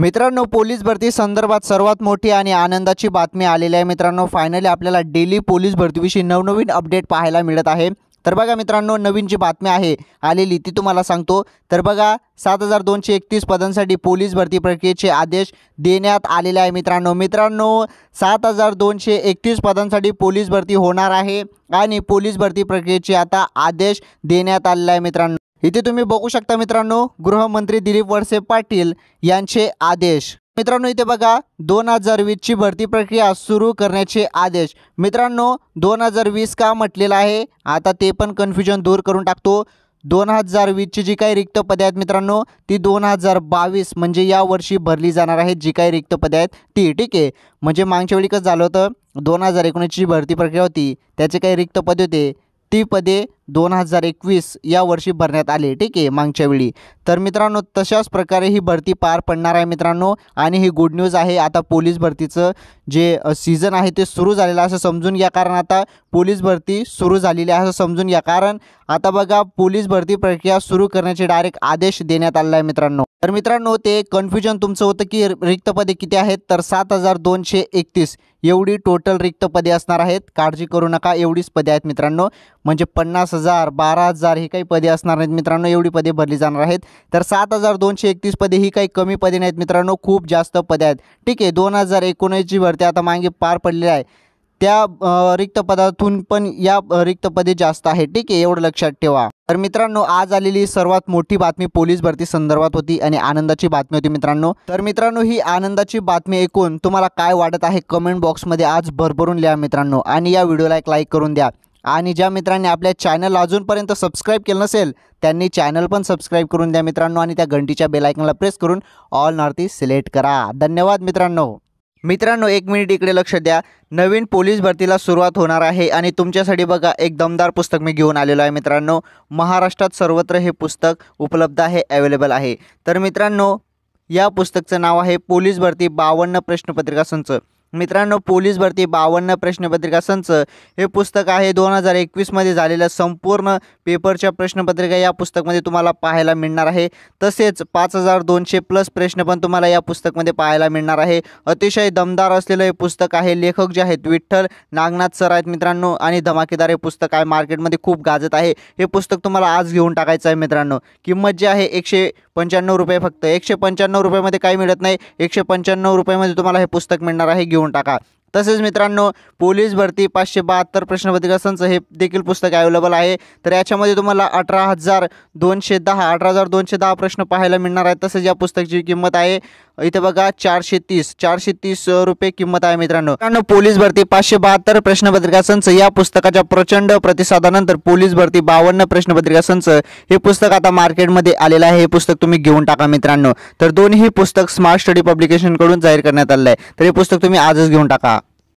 मित्रांनो पोलीस भरती संदर्भात सर्वात मोठी आणि आनंदाची बातमी आलेली आहे मित्रांनो फायनली आपल्याला डेली पोलीस भरतीविषयी नवनवीन अपडेट पाहायला मिळत आहे तर बघा मित्रांनो नवीन जी बातमी आहे आलेली ती तुम्हाला सांगतो तर बघा सात हजार दोनशे एकतीस पदांसाठी पोलीस भरती प्रक्रियेचे आदेश देण्यात आलेले आहे मित्रांनो मित्रांनो सात हजार दोनशे एकतीस पदांसाठी पोलीस भरती होणार आहे आणि पोलीस भरती प्रक्रियेचे आता आदेश देण्यात आलेला आहे मित्रांनो इथे तुम्ही बघू शकता मित्रांनो गृहमंत्री दिलीप वळसे पाटील यांचे आदेश मित्रांनो इथे बघा दोन हजार वीसची भरती प्रक्रिया सुरू करण्याचे आदेश मित्रांनो दोन हजार वीस का म्हटलेलं आहे आता ते पण कन्फ्युजन दूर करून टाकतो दोन हजार वीसची जी काही रिक्त पदे आहेत मित्रांनो ती दोन हजार बावीस म्हणजे या वर्षी भरली जाणार आहेत जी काही रिक्त पदे आहेत ती ठीक आहे म्हणजे मागच्या वेळी कसं झालं होतं दोन हजार एकोणीसची भरती प्रक्रिया होती त्याचे काही रिक्त पदे होते ती पदे दोन हजार एकवीस या वर्षी भरण्यात आले ठीक आहे मागच्या वेळी तर मित्रांनो तशाच प्रकारे ही भरती पार पडणार आहे मित्रांनो आणि ही गुड न्यूज आहे आता पोलीस भरतीचं जे सीझन आहे ते सुरू झालेलं असं समजून घ्या कारण आता पोलीस भरती सुरू झालेली आहे असं समजून घ्या कारण आता बघा पोलीस भरती प्रक्रिया सुरू करण्याचे डायरेक्ट आदेश देण्यात आलेला आहे मित्रांनो तर मित्रांनो ते कन्फ्युजन तुमचं होतं की रिक्तपदे किती आहेत तर सात हजार दोनशे एकतीस एवढी टोटल रिक्तपदे असणार आहेत काळजी करू नका एवढीच पदे आहेत मित्रांनो म्हणजे पन्नास हजार बारा हजार ही काही पदे असणार नाहीत मित्रांनो एवढी पदे भरली जाणार आहेत तर सात हजार दोनशे एकतीस पदे ही काही कमी पदे नाहीत मित्रांनो खूप जास्त पदे आहेत ठीक आहे दोन हजार एकोणीसची भरती आता मागे पार पडलेली आहे त्या रिक्त पदातून पण या रिक्त पदे जास्त आहे ठीक आहे एवढं लक्षात ठेवा तर मित्रांनो आज आलेली सर्वात मोठी बातमी पोलीस भरती संदर्भात होती आणि आनंदाची बातमी होती मित्रांनो तर मित्रांनो ही आनंदाची बातमी ऐकून तुम्हाला काय वाटत आहे कमेंट बॉक्समध्ये आज भरभरून लिहा मित्रांनो आणि या व्हिडिओला एक लाईक करून द्या आणि ज्या मित्रांनी आपल्या चॅनल अजूनपर्यंत सबस्क्राईब केलं नसेल त्यांनी चॅनल पण सबस्क्राईब करून द्या मित्रांनो आणि त्या घंटीच्या बेलायकनला प्रेस करून ऑल नॉर्थ सिलेक्ट करा धन्यवाद मित्रांनो मित्रांनो एक मिनिट इकडे लक्ष द्या नवीन पोलीस भरतीला सुरुवात होणार आहे आणि तुमच्यासाठी बघा एक दमदार पुस्तक मी घेऊन आलेलो आहे मित्रांनो महाराष्ट्रात सर्वत्र हे पुस्तक उपलब्ध आहे अवेलेबल आहे तर मित्रांनो या पुस्तकचं नाव आहे पोलीस भरती बावन्न प्रश्नपत्रिका संच मित्रांनो पोलीस भरती बावन्न प्रश्नपत्रिका संच हे पुस्तक आहे दोन हजार एकवीसमध्ये झालेल्या संपूर्ण पेपरच्या प्रश्नपत्रिका या पुस्तकमध्ये तुम्हाला पाहायला मिळणार आहे तसेच पाच हजार दोनशे प्लस प्रश्न पण तुम्हाला या पुस्तकमध्ये पाहायला मिळणार आहे अतिशय दमदार असलेलं हे पुस्तक आहे लेखक जे आहेत विठ्ठल नागनाथ सर आहेत मित्रांनो आणि धमाकेदार हे पुस्तक आहे मार्केटमध्ये खूप गाजत आहे हे पुस्तक तुम्हाला आज घेऊन टाकायचं आहे मित्रांनो किंमत जी आहे एकशे पंच्याण्णव रुपये फक्त एकशे पंच्याण्णव रुपयामध्ये काही मिळत नाही एकशे पंच्याण्णव रुपयामध्ये तुम्हाला हे पुस्तक मिळणार आहे घेऊन টাকা तसेच मित्रांनो पोलीस भरती पाचशे बहात्तर प्रश्नपत्रिका संच हे देखील पुस्तक अवेलेबल आहे तर याच्यामध्ये तुम्हाला अठरा हजार दोनशे दहा अठरा हजार दोनशे दहा प्रश्न पाहायला मिळणार आहे तसेच या पुस्तकाची किंमत आहे इथे बघा चारशे तीस चारशे तीस रुपये किंमत आहे मित्रांनो मित्रांनो पोलीस भरती पाचशे बहात्तर प्रश्नपत्रिका संच या पुस्तकाच्या प्रचंड प्रतिसादानंतर पोलीस भरती बावन्न प्रश्नपत्रिका संच हे पुस्तक आता मार्केटमध्ये आलेलं आहे हे पुस्तक तुम्ही घेऊन टाका मित्रांनो तर दोन्ही पुस्तक स्मार्ट स्टडी पब्लिकेशनकडून जाहीर करण्यात आलं आहे तर हे पुस्तक तुम्ही आजच घेऊन टाका